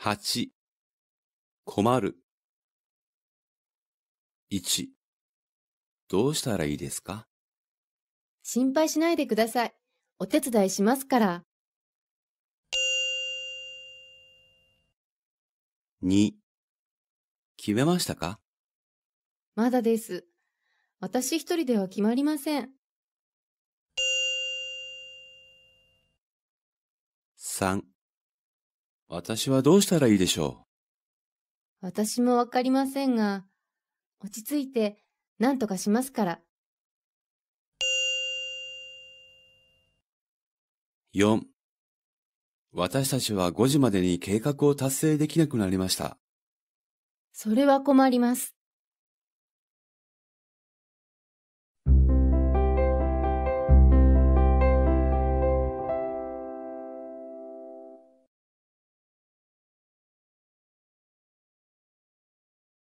8困る1どうしたらいいですか心配しないでください。お手伝いしますから。2決めましたかまだです。私一人では決まりません。3私はどうしたらいいでしょう私もわかりませんが、落ち着いて何とかしますから。4私たちは5時までに計画を達成できなくなりました。それは困ります。